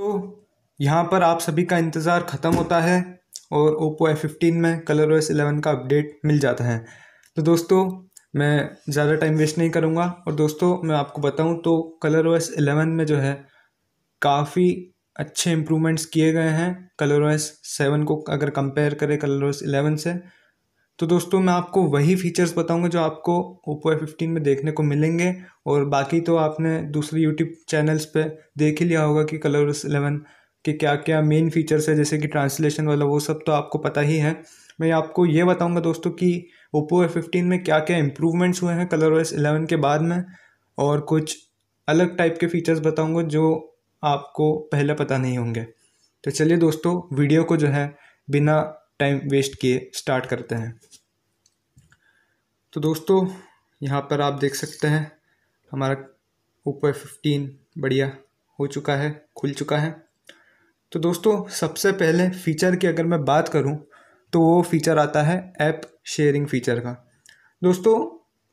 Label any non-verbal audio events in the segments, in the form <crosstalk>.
तो यहाँ पर आप सभी का इंतज़ार ख़त्म होता है और ओप्पो एफ फिफ्टीन में कलर ओएस एलेवन का अपडेट मिल जाता है तो दोस्तों मैं ज़्यादा टाइम वेस्ट नहीं करूँगा और दोस्तों मैं आपको बताऊँ तो कलर ओएस एलेवन में जो है काफ़ी अच्छे इम्प्रूवमेंट्स किए गए हैं कलर ओएस सेवन को अगर कंपेयर करें कलर ओएस एलेवन से तो दोस्तों मैं आपको वही फ़ीचर्स बताऊंगा जो आपको ओप्पो एफ फिफ्टीन में देखने को मिलेंगे और बाकी तो आपने दूसरे यूट्यूब चैनल्स पे देख ही लिया होगा कि कलर इलेवन के क्या क्या मेन फीचर्स है जैसे कि ट्रांसलेशन वाला वो सब तो आपको पता ही है मैं आपको ये बताऊँगा दोस्तों कि ओप्पो फिफ्टीन में क्या क्या इम्प्रूवमेंट्स हुए हैं कलर ओएस इलेवन के बाद में और कुछ अलग टाइप के फीचर्स बताऊँगा जो आपको पहले पता नहीं होंगे तो चलिए दोस्तों वीडियो को जो है बिना टाइम वेस्ट किए स्टार्ट करते हैं तो दोस्तों यहाँ पर आप देख सकते हैं हमारा ओप्पो फिफ्टीन बढ़िया हो चुका है खुल चुका है तो दोस्तों सबसे पहले फ़ीचर की अगर मैं बात करूँ तो वो फ़ीचर आता है ऐप शेयरिंग फ़ीचर का दोस्तों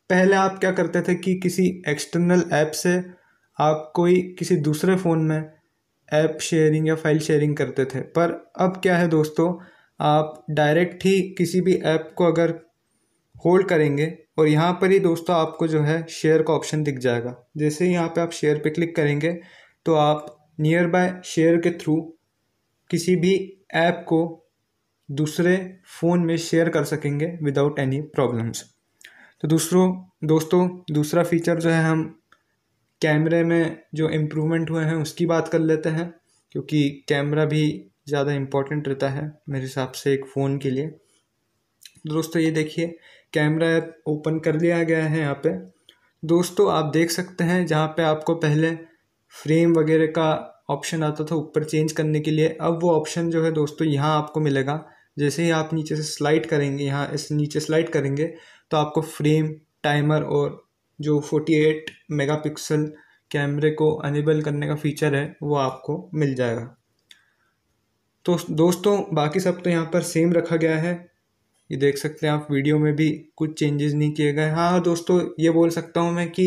पहले आप क्या करते थे कि किसी एक्सटर्नल ऐप से आप कोई किसी दूसरे फ़ोन में ऐप शेयरिंग या फाइल शेयरिंग करते थे पर अब क्या है दोस्तों आप डायरेक्ट ही किसी भी ऐप को अगर होल्ड करेंगे और यहाँ पर ही दोस्तों आपको जो है शेयर का ऑप्शन दिख जाएगा जैसे ही यहाँ पे आप शेयर पे क्लिक करेंगे तो आप नियर बाय शेयर के थ्रू किसी भी ऐप को दूसरे फ़ोन में शेयर कर सकेंगे विदाउट एनी प्रॉब्लम्स तो दूसरों दोस्तों दूसरा फीचर जो है हम कैमरे में जो इम्प्रूवमेंट हुए हैं उसकी बात कर लेते हैं क्योंकि कैमरा भी ज़्यादा इम्पोर्टेंट रहता है मेरे हिसाब से एक फ़ोन के लिए दोस्तों ये देखिए कैमरा ऐप ओपन कर लिया गया है यहाँ पे दोस्तों आप देख सकते हैं जहाँ पे आपको पहले फ्रेम वगैरह का ऑप्शन आता था ऊपर चेंज करने के लिए अब वो ऑप्शन जो है दोस्तों यहाँ आपको मिलेगा जैसे ही आप नीचे से स्लाइड करेंगे यहाँ इस नीचे स्लाइड करेंगे तो आपको फ्रेम टाइमर और जो 48 मेगापिक्सल कैमरे को अनेबल करने का फीचर है वो आपको मिल जाएगा तो दोस्तों बाकी सब तो यहाँ पर सेम रखा गया है ये देख सकते हैं आप वीडियो में भी कुछ चेंजेस नहीं किए गए हाँ, हाँ दोस्तों ये बोल सकता हूँ मैं कि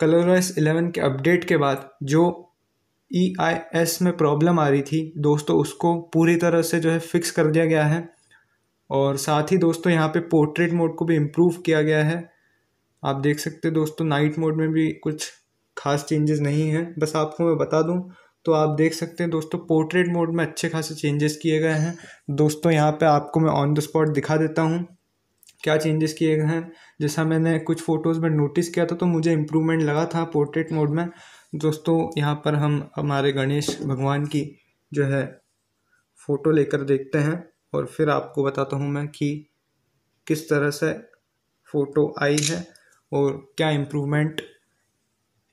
कलर ओएस इलेवन के अपडेट के बाद जो ई आई एस में प्रॉब्लम आ रही थी दोस्तों उसको पूरी तरह से जो है फिक्स कर दिया गया है और साथ ही दोस्तों यहाँ पे पोर्ट्रेट मोड को भी इम्प्रूव किया गया है आप देख सकते हैं दोस्तों नाइट मोड में भी कुछ खास चेंजेस नहीं हैं बस आपको मैं बता दूँ तो आप देख सकते हैं दोस्तों पोर्ट्रेट मोड में अच्छे खासे चेंजेस किए गए हैं दोस्तों यहाँ पे आपको मैं ऑन द स्पॉट दिखा देता हूँ क्या चेंजेस किए गए हैं जैसा मैंने कुछ फ़ोटोज़ में नोटिस किया था तो मुझे इम्प्रूवमेंट लगा था पोर्ट्रेट मोड में दोस्तों यहाँ पर हम हमारे गणेश भगवान की जो है फ़ोटो लेकर देखते हैं और फिर आपको बताता हूँ मैं कि किस तरह से फ़ोटो आई है और क्या improvement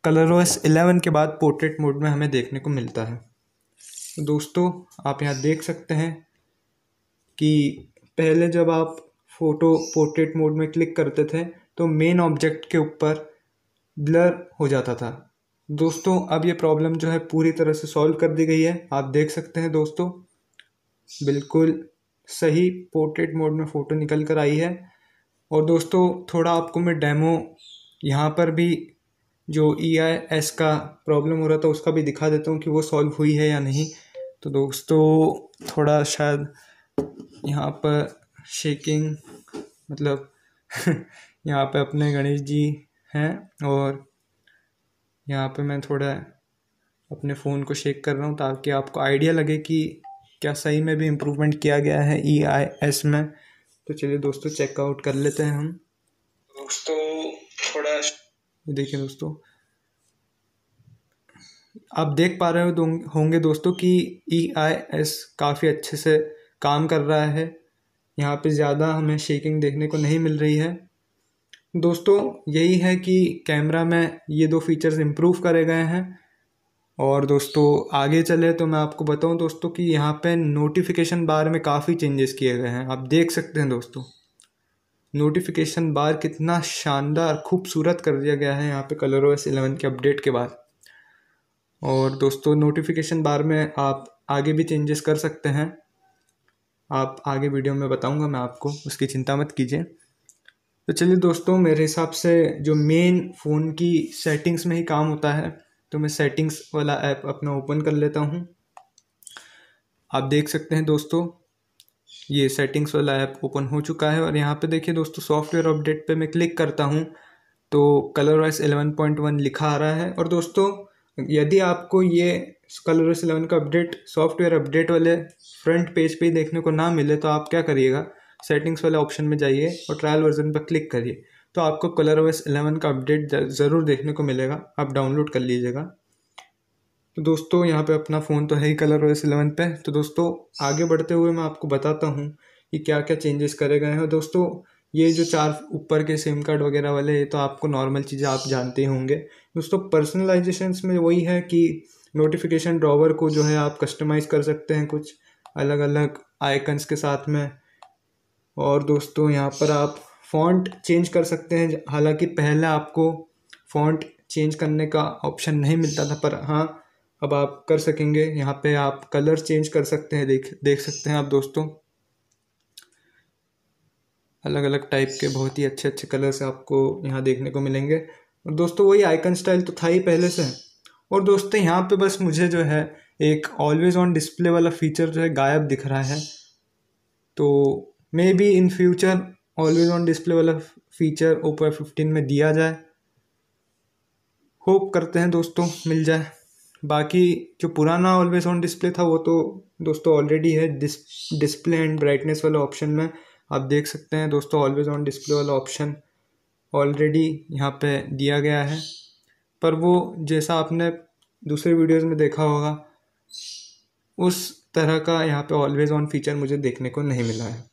Color O S eleven के बाद पोर्ट्रेट मोड में हमें देखने को मिलता है तो दोस्तों आप यहाँ देख सकते हैं कि पहले जब आप फ़ोटो पोर्ट्रेट मोड में क्लिक करते थे तो मेन ऑब्जेक्ट के ऊपर ब्लर हो जाता था दोस्तों अब ये प्रॉब्लम जो है पूरी तरह से सॉल्व कर दी गई है आप देख सकते हैं दोस्तों बिल्कुल सही पोर्ट्रेट मोड में फ़ोटो निकल कर आई है और दोस्तों थोड़ा आपको मैं डेमो यहाँ पर भी जो ई आई एस का प्रॉब्लम हो रहा था उसका भी दिखा देता हूँ कि वो सॉल्व हुई है या नहीं तो दोस्तों थोड़ा शायद यहाँ पर शेकिंग मतलब <laughs> यहाँ पे अपने गणेश जी हैं और यहाँ पे मैं थोड़ा अपने फ़ोन को शेक कर रहा हूँ ताकि आपको आइडिया लगे कि क्या सही में भी इम्प्रूवमेंट किया गया है ई आई एस में तो चलिए दोस्तों चेकआउट कर लेते हैं हम दोस्तों थोड़ा देखिए दोस्तों आप देख पा रहे होंगे दोस्तों कि ई e आई एस काफ़ी अच्छे से काम कर रहा है यहाँ पे ज़्यादा हमें शेकिंग देखने को नहीं मिल रही है दोस्तों यही है कि कैमरा में ये दो फीचर्स इम्प्रूव करे गए हैं और दोस्तों आगे चले तो मैं आपको बताऊं दोस्तों कि यहाँ पे नोटिफिकेशन बार में काफ़ी चेंजेस किए गए हैं आप देख सकते हैं दोस्तों नोटिफिकेशन बार कितना शानदार खूबसूरत कर दिया गया है यहाँ पे कलर ओ एस के अपडेट के बाद और दोस्तों नोटिफिकेशन बार में आप आगे भी चेंजेस कर सकते हैं आप आगे वीडियो में बताऊंगा मैं आपको उसकी चिंता मत कीजिए तो चलिए दोस्तों मेरे हिसाब से जो मेन फ़ोन की सेटिंग्स में ही काम होता है तो मैं सेटिंग्स वाला ऐप अपना ओपन कर लेता हूँ आप देख सकते हैं दोस्तों ये सेटिंग्स वाला ऐप ओपन हो चुका है और यहाँ पे देखिए दोस्तों सॉफ्टवेयर अपडेट पे मैं क्लिक करता हूँ तो Color OS eleven point one लिखा आ रहा है और दोस्तों यदि आपको ये कलर ओस इलेवन का अपडेट सॉफ्टवेयर अपडेट वाले फ्रंट पेज पे ही देखने को ना मिले तो आप क्या करिएगा सेटिंग्स वाले ऑप्शन में जाइए और ट्रायल वर्जन पर क्लिक करिए तो आपको कलर ओस इलेवन का अपडेट ज़रूर देखने को मिलेगा आप डाउनलोड कर लीजिएगा तो दोस्तों यहाँ पे अपना फ़ोन तो है ही कलर ओस इलेवन पे तो दोस्तों आगे बढ़ते हुए मैं आपको बताता हूँ कि क्या क्या चेंजेस करे गए हैं दोस्तों ये जो चार ऊपर के सिम कार्ड वगैरह वाले ये तो आपको नॉर्मल चीज़ें आप जानते होंगे दोस्तों पर्सनलाइजेशन में वही है कि नोटिफिकेशन ड्रॉवर को जो है आप कस्टमाइज़ कर सकते हैं कुछ अलग अलग आइकन्स के साथ में और दोस्तों यहाँ पर आप फॉन्ट चेंज कर सकते हैं हालांकि पहले आपको फॉन्ट चेंज करने का ऑप्शन नहीं मिलता था पर हाँ अब आप कर सकेंगे यहाँ पे आप कलर चेंज कर सकते हैं देख देख सकते हैं आप दोस्तों अलग अलग टाइप के बहुत ही अच्छे अच्छे कलर्स आपको यहाँ देखने को मिलेंगे और दोस्तों वही आइकन स्टाइल तो था ही पहले से और दोस्तों यहाँ पे बस मुझे जो है एक ऑलवेज ऑन डिस्प्ले वाला फीचर जो है गायब दिख रहा है तो maybe in future always on display वाला फीचर ओपो फिफ्टीन में दिया जाए होप करते हैं दोस्तों मिल जाए बाकी जो पुराना ऑलवेज ऑन डिस्प्ले था वो तो दोस्तों ऑलरेडी है डिस डिस्प्ले एंड ब्राइटनेस वाला ऑप्शन में आप देख सकते हैं दोस्तों ऑलवेज ऑन डिस्प्ले वाला ऑप्शन ऑलरेडी यहाँ पे दिया गया है पर वो जैसा आपने दूसरे वीडियोस में देखा होगा उस तरह का यहाँ पे ऑलवेज़ ऑन फीचर मुझे देखने को नहीं मिला है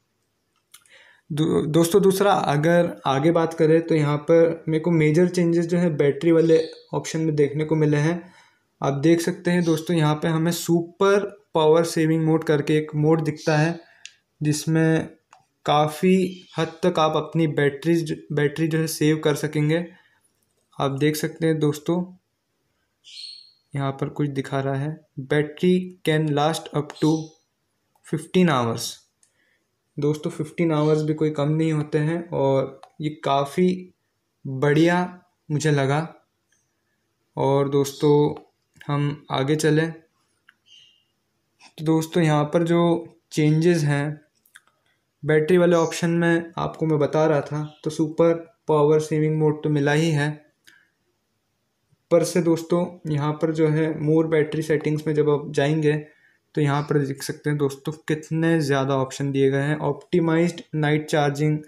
दो, दोस्तों दूसरा अगर आगे बात करें तो यहाँ पर मेरे को मेजर चेंजेस जो है बैटरी वाले ऑप्शन में देखने को मिले हैं आप देख सकते हैं दोस्तों यहाँ पे हमें सुपर पावर सेविंग मोड करके एक मोड दिखता है जिसमें काफ़ी हद तक आप अपनी बैटरीज बैटरी जो है सेव कर सकेंगे आप देख सकते हैं दोस्तों यहाँ पर कुछ दिखा रहा है battery can last up to fifteen hours दोस्तों फिफ्टीन आवर्स भी कोई कम नहीं होते हैं और ये काफ़ी बढ़िया मुझे लगा और दोस्तों हम आगे चलें तो दोस्तों यहाँ पर जो चेंजेस हैं बैटरी वाले ऑप्शन में आपको मैं बता रहा था तो सुपर पावर सेविंग मोड तो मिला ही है पर से दोस्तों यहाँ पर जो है मोर बैटरी सेटिंग्स में जब आप जाएंगे तो यहाँ पर देख सकते हैं दोस्तों कितने ज़्यादा ऑप्शन दिए गए हैं ऑप्टिमाइज्ड नाइट चार्जिंग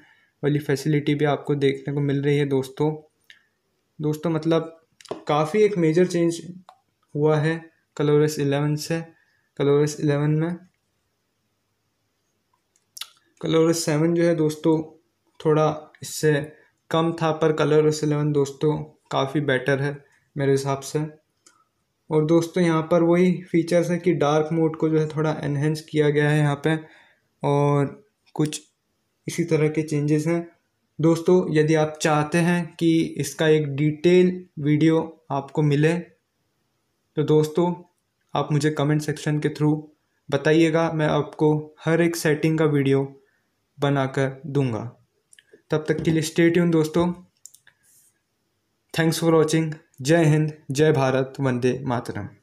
वाली फैसिलिटी भी आपको देखने को मिल रही है दोस्तों दोस्तों मतलब काफ़ी एक मेजर चेंज हुआ है कलर एस इलेवन से कलर एस इलेवन में कलर सेवन जो है दोस्तों थोड़ा इससे कम था पर कलर इलेवन दोस्तों काफ़ी बेटर है मेरे हिसाब से और दोस्तों यहाँ पर वही फीचर्स है कि डार्क मोड को जो है थोड़ा एनहेंस किया गया है यहाँ पे और कुछ इसी तरह के चेंजेस हैं दोस्तों यदि आप चाहते हैं कि इसका एक डिटेल वीडियो आपको मिले तो दोस्तों आप मुझे कमेंट सेक्शन के थ्रू बताइएगा मैं आपको हर एक सेटिंग का वीडियो बनाकर दूंगा तब तक के लिए स्टे ट्यून दोस्तों थैंक्स फॉर वॉचिंग जय हिंद जय भारत वंदे मातरम